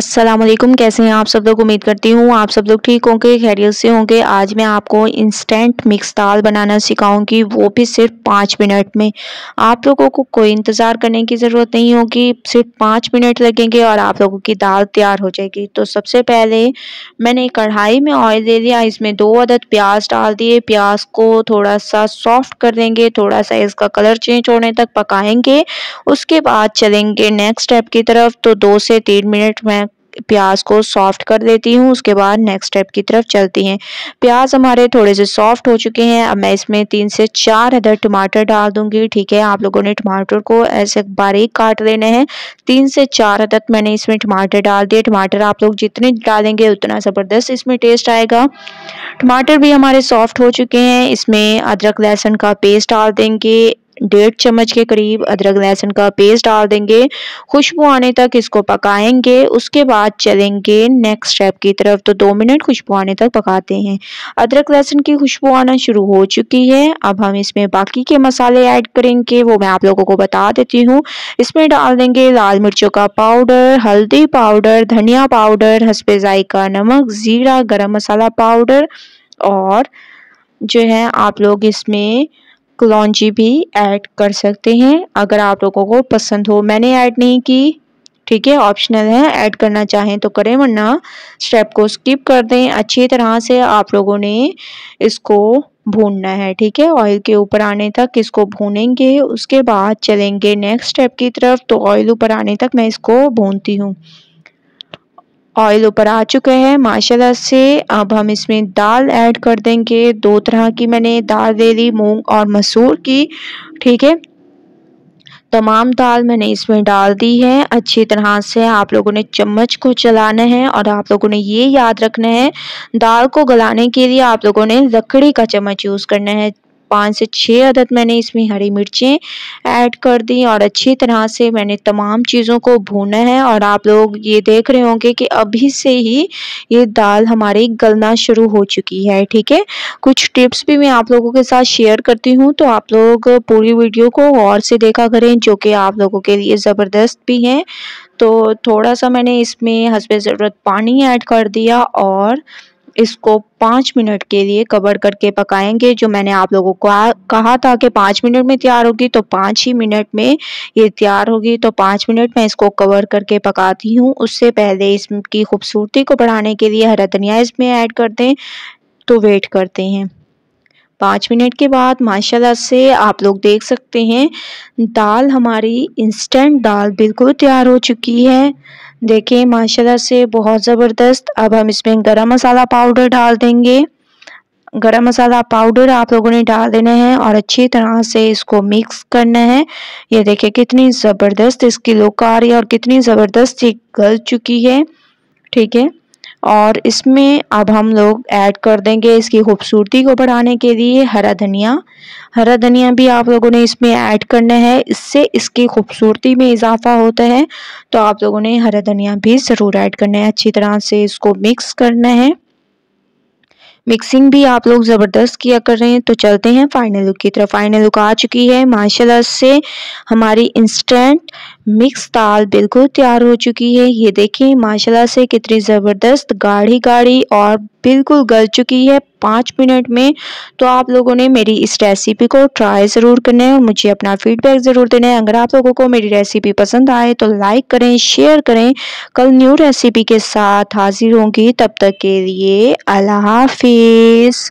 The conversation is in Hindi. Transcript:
असलम कैसे हैं आप सब लोग उम्मीद करती हूँ आप सब लोग ठीक होंगे खैरियत से होंगे आज मैं आपको इंस्टेंट मिक्स दाल बनाना सिखाऊंगी वो भी सिर्फ पाँच मिनट में आप लोगों को कोई इंतज़ार करने की ज़रूरत नहीं होगी सिर्फ पाँच मिनट लगेंगे और आप लोगों की दाल तैयार हो जाएगी तो सबसे पहले मैंने कढ़ाई में ऑयल ले लिया इसमें दो अदद प्याज डाल दिए प्याज को थोड़ा सा सॉफ्ट कर देंगे थोड़ा सा इसका कलर चेंज होने तक पकाएंगे उसके बाद चलेंगे नेक्स्ट स्टेप की तरफ तो दो से तीन मिनट मैं प्याज को सॉफ्ट कर देती हूँ उसके बाद नेक्स्ट स्टेप की तरफ चलती हैं प्याज हमारे थोड़े से सॉफ्ट हो चुके हैं अब मैं इसमें तीन से चार अदर टमाटर डाल दूंगी ठीक है आप लोगों ने टमाटर को ऐसे बारीक काट लेने हैं तीन से चार अदर मैंने इसमें टमाटर डाल दिए टमाटर आप लोग जितने डालेंगे उतना ज़बरदस्त इसमें टेस्ट आएगा टमाटर भी हमारे सॉफ्ट हो चुके हैं इसमें अदरक लहसुन का पेस्ट डाल देंगे डेढ़ चम्मच के करीब अदरक लहसुन का पेस्ट डाल देंगे खुशबू आने तक इसको पकाएंगे उसके बाद चलेंगे नेक्स्ट स्टेप की तरफ तो दो मिनट खुशबू आने तक पकाते हैं अदरक लहसुन की खुशबू आना शुरू हो चुकी है अब हम इसमें बाकी के मसाले ऐड करेंगे वो मैं आप लोगों को बता देती हूँ इसमें डाल देंगे लाल मिर्चों का पाउडर हल्दी पाउडर धनिया पाउडर हंसपे जायका नमक ज़ीरा गरम मसाला पाउडर और जो है आप लोग इसमें कलौजी भी ऐड कर सकते हैं अगर आप लोगों को पसंद हो मैंने ऐड नहीं की ठीक है ऑप्शनल है ऐड करना चाहें तो करें वरना स्टेप को स्किप कर दें अच्छी तरह से आप लोगों ने इसको भूनना है ठीक है ऑयल के ऊपर आने तक इसको भूनेंगे उसके बाद चलेंगे नेक्स्ट स्टेप की तरफ तो ऑयल ऊपर आने तक मैं इसको भूनती हूँ ऑयल ऊपर आ चुका है माशाल्लाह से अब हम इसमें दाल ऐड कर देंगे दो तरह की मैंने दाल ले ली मूंग और मसूर की ठीक है तमाम दाल मैंने इसमें डाल दी है अच्छी तरह से आप लोगों ने चम्मच को चलाना है और आप लोगों ने ये याद रखना है दाल को गलाने के लिए आप लोगों ने लकड़ी का चम्मच यूज़ करना है पाँच से छः अदद मैंने इसमें हरी मिर्चें ऐड कर दी और अच्छी तरह से मैंने तमाम चीज़ों को भूना है और आप लोग ये देख रहे होंगे कि अभी से ही ये दाल हमारी गलना शुरू हो चुकी है ठीक है कुछ टिप्स भी मैं आप लोगों के साथ शेयर करती हूँ तो आप लोग पूरी वीडियो को और से देखा करें जो कि आप लोगों के लिए ज़बरदस्त भी हैं तो थोड़ा सा मैंने इसमें हंसबे ज़रूरत पानी ऐड कर दिया और इसको पाँच मिनट के लिए कवर करके पकाएंगे जो मैंने आप लोगों को कहा था कि पाँच मिनट में तैयार होगी तो पाँच ही मिनट में ये तैयार होगी तो पाँच मिनट में इसको कवर करके पकाती हूँ उससे पहले इसकी खूबसूरती को बढ़ाने के लिए हरा धनिया इसमें ऐड कर दें तो वेट करते हैं पाँच मिनट के बाद माशाल्लाह से आप लोग देख सकते हैं दाल हमारी इंस्टेंट दाल बिल्कुल तैयार हो चुकी है देखिए माशाल्लाह से बहुत ज़बरदस्त अब हम इसमें गरम मसाला पाउडर डाल देंगे गरम मसाला पाउडर आप लोगों ने डाल देना है और अच्छी तरह से इसको मिक्स करना है ये देखिए कितनी ज़बरदस्त इसकी लुक आ रही है और कितनी ज़बरदस्त ये गल चुकी है ठीक है और इसमें अब हम लोग ऐड कर देंगे इसकी खूबसूरती को बढ़ाने के लिए हरा धनिया हरा धनिया भी आप लोगों ने इसमें ऐड करना है इससे इसकी खूबसूरती में इजाफा होता है तो आप लोगों ने हरा धनिया भी ज़रूर ऐड करना है अच्छी तरह से इसको मिक्स करना है मिक्सिंग भी आप लोग ज़बरदस्त किया कर रहे हैं तो चलते हैं फाइनल लुक की तरफ फाइनल लुक आ चुकी है माशाल्लाह से हमारी इंस्टेंट मिक्स दाल बिल्कुल तैयार हो चुकी है ये देखिए माशाल्लाह से कितनी ज़बरदस्त गाढ़ी गाढ़ी और बिल्कुल गल चुकी है पाँच मिनट में तो आप लोगों ने मेरी इस रेसिपी को ट्राई ज़रूर करना है और मुझे अपना फीडबैक ज़रूर देना है अगर आप लोगों को मेरी रेसिपी पसंद आए तो लाइक करें शेयर करें कल न्यू रेसिपी के साथ हाजिर होंगी तब तक के लिए अल्लाह हाफिज़